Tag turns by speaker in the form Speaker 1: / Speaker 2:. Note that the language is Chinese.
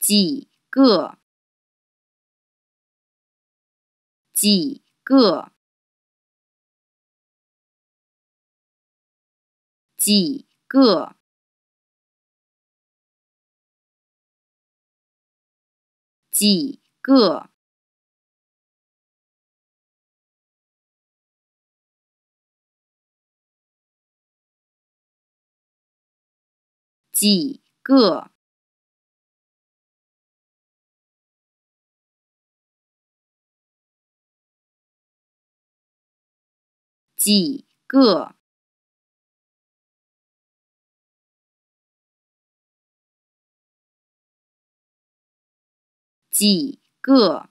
Speaker 1: 几个？几个？几个？几个？几个？几个？几个？